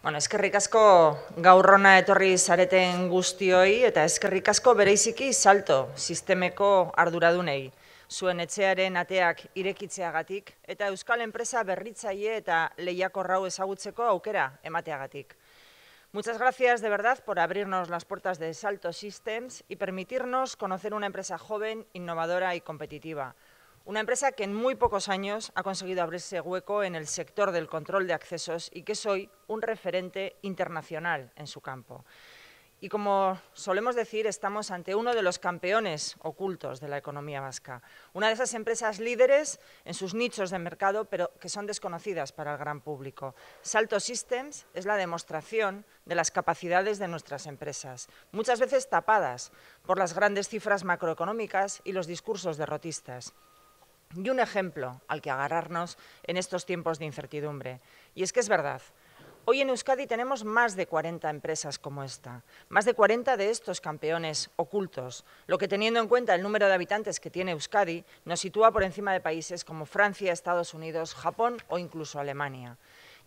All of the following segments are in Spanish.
Bueno, eskerrik asko gaurrona etorri zareten guztioi eta eskerrik asko bereiziki salto sistemeko arduradunei. Zuen etxearen ateak irekitzeagatik eta Euskal Enpresa berritzaile eta lehiako rau ezagutzeko aukera emateagatik. Muchas gracias de verdad por abrirnos las puertas de Salto Systems y permitirnos conocer una empresa joven, innovadora y competitiva. Una empresa que en muy pocos años ha conseguido abrirse hueco en el sector del control de accesos y que es hoy un referente internacional en su campo. Y como solemos decir, estamos ante uno de los campeones ocultos de la economía vasca, una de esas empresas líderes en sus nichos de mercado, pero que son desconocidas para el gran público. Salto Systems es la demostración de las capacidades de nuestras empresas, muchas veces tapadas por las grandes cifras macroeconómicas y los discursos derrotistas y un ejemplo al que agarrarnos en estos tiempos de incertidumbre. Y es que es verdad. Hoy en Euskadi tenemos más de 40 empresas como esta, más de 40 de estos campeones ocultos, lo que teniendo en cuenta el número de habitantes que tiene Euskadi nos sitúa por encima de países como Francia, Estados Unidos, Japón o incluso Alemania.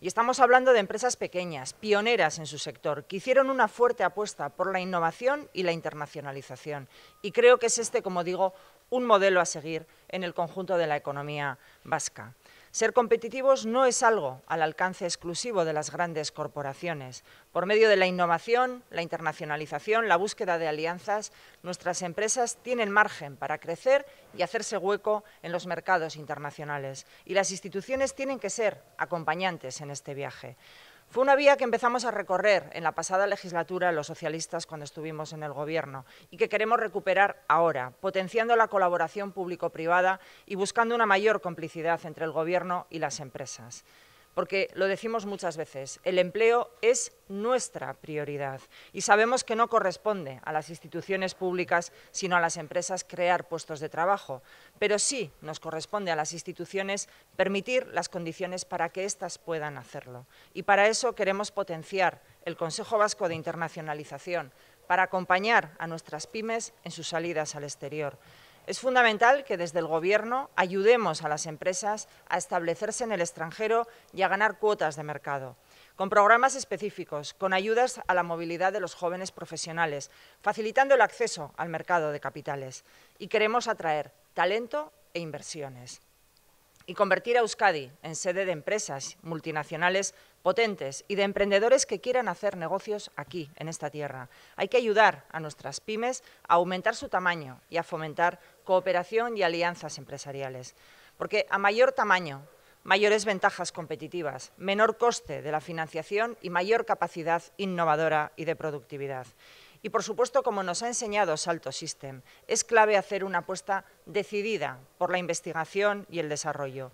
Y estamos hablando de empresas pequeñas, pioneras en su sector, que hicieron una fuerte apuesta por la innovación y la internacionalización. Y creo que es este, como digo, un modelo a seguir en el conjunto de la economía vasca. Ser competitivos no es algo al alcance exclusivo de las grandes corporaciones. Por medio de la innovación, la internacionalización, la búsqueda de alianzas, nuestras empresas tienen margen para crecer y hacerse hueco en los mercados internacionales. Y las instituciones tienen que ser acompañantes en este viaje. Fue una vía que empezamos a recorrer en la pasada legislatura los socialistas cuando estuvimos en el Gobierno y que queremos recuperar ahora, potenciando la colaboración público-privada y buscando una mayor complicidad entre el Gobierno y las empresas porque lo decimos muchas veces, el empleo es nuestra prioridad y sabemos que no corresponde a las instituciones públicas, sino a las empresas crear puestos de trabajo, pero sí nos corresponde a las instituciones permitir las condiciones para que éstas puedan hacerlo. Y para eso queremos potenciar el Consejo Vasco de Internacionalización, para acompañar a nuestras pymes en sus salidas al exterior, es fundamental que desde el Gobierno ayudemos a las empresas a establecerse en el extranjero y a ganar cuotas de mercado, con programas específicos, con ayudas a la movilidad de los jóvenes profesionales, facilitando el acceso al mercado de capitales. Y queremos atraer talento e inversiones y convertir a Euskadi en sede de empresas multinacionales potentes y de emprendedores que quieran hacer negocios aquí, en esta tierra. Hay que ayudar a nuestras pymes a aumentar su tamaño y a fomentar cooperación y alianzas empresariales. Porque a mayor tamaño, mayores ventajas competitivas, menor coste de la financiación y mayor capacidad innovadora y de productividad. Y, por supuesto, como nos ha enseñado Salto System, es clave hacer una apuesta decidida por la investigación y el desarrollo.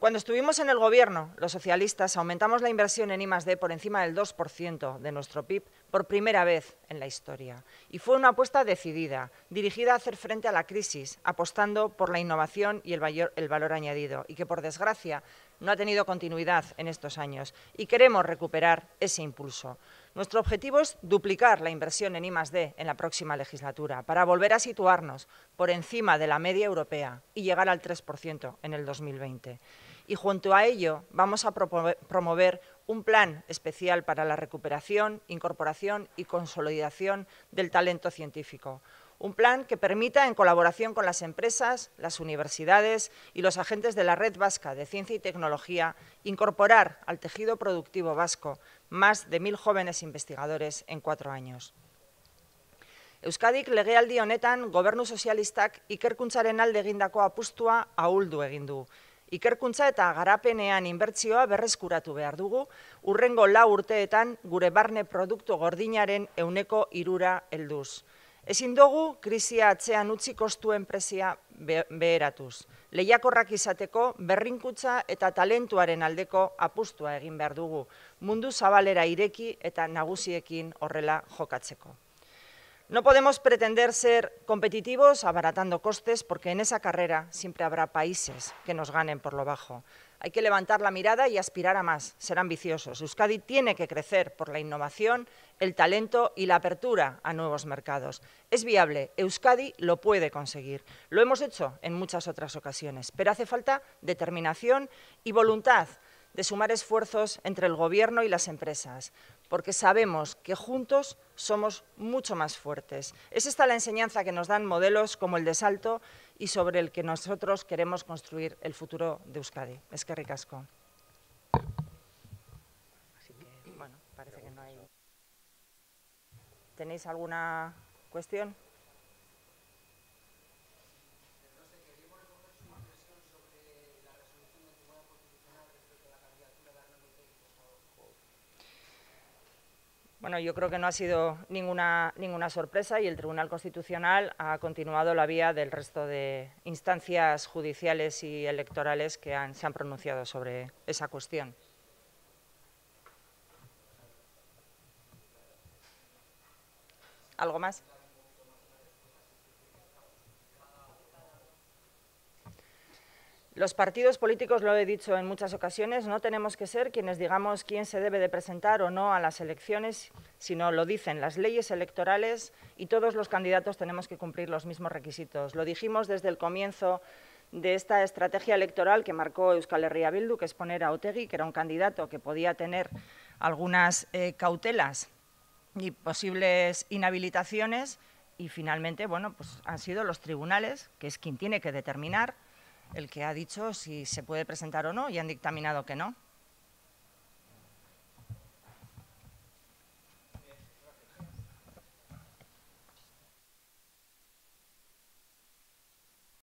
Cuando estuvimos en el Gobierno, los socialistas aumentamos la inversión en I+.D. por encima del 2% de nuestro PIB por primera vez en la historia. Y fue una apuesta decidida, dirigida a hacer frente a la crisis, apostando por la innovación y el, valor, añadido, y que, por desgracia, no ha tenido continuidad en estos años. Y queremos recuperar ese impulso. Nuestro objetivo es duplicar la inversión en I+.D. en la próxima legislatura para volver a situarnos por encima de la media europea y llegar al 3% en el 2020 y junto a ello vamos a promover un plan especial para la recuperación, incorporación y consolidación del talento científico. Un plan que permita, en colaboración con las empresas, las universidades y los agentes de la Red Vasca de Ciencia y Tecnología, incorporar al tejido productivo vasco más de mil jóvenes investigadores en cuatro años. Euskadik al honetan gobernu sozialistak ikerkuntzaren alde de apustua ahuldu egin du Ikerkuntza eta garapenean inbertzioa berrezkuratu behar dugu, urrengo la urteetan gure barne produktu gordinaren euneko irura helduz. Ezin dugu, krizia atzean utzi kostuen prezia beheratuz. Lehiakorrak izateko, berrinkutza eta talentuaren aldeko apustua egin behar dugu, mundu zabalera ireki eta nagusiekin horrela jokatzeko. No podemos pretender ser competitivos abaratando costes porque en esa carrera siempre habrá países que nos ganen por lo bajo. Hay que levantar la mirada y aspirar a más, ser ambiciosos. Euskadi tiene que crecer por la innovación, el talento y la apertura a nuevos mercados. Es viable, Euskadi lo puede conseguir. Lo hemos hecho en muchas otras ocasiones, pero hace falta determinación y voluntad de sumar esfuerzos entre el Gobierno y las empresas, porque sabemos que juntos somos mucho más fuertes. Es esta la enseñanza que nos dan modelos como el de Salto y sobre el que nosotros queremos construir el futuro de Euskadi. Es que ricasco. ¿Tenéis alguna cuestión? Bueno, yo creo que no ha sido ninguna, ninguna sorpresa y el Tribunal Constitucional ha continuado la vía del resto de instancias judiciales y electorales que se han pronunciado sobre esa cuestión. ¿Algo más? Los partidos políticos, lo he dicho en muchas ocasiones, no tenemos que ser quienes digamos quién se debe de presentar o no a las elecciones, sino lo dicen las leyes electorales y todos los candidatos tenemos que cumplir los mismos requisitos. Lo dijimos desde el comienzo de esta estrategia electoral que marcó Euskal Herria Bildu, que es poner a Otegi, que era un candidato que podía tener algunas eh, cautelas y posibles inhabilitaciones, y finalmente, bueno, pues han sido los tribunales, que es quien tiene que determinar el que ha dicho si se puede presentar o no y han dictaminado que no.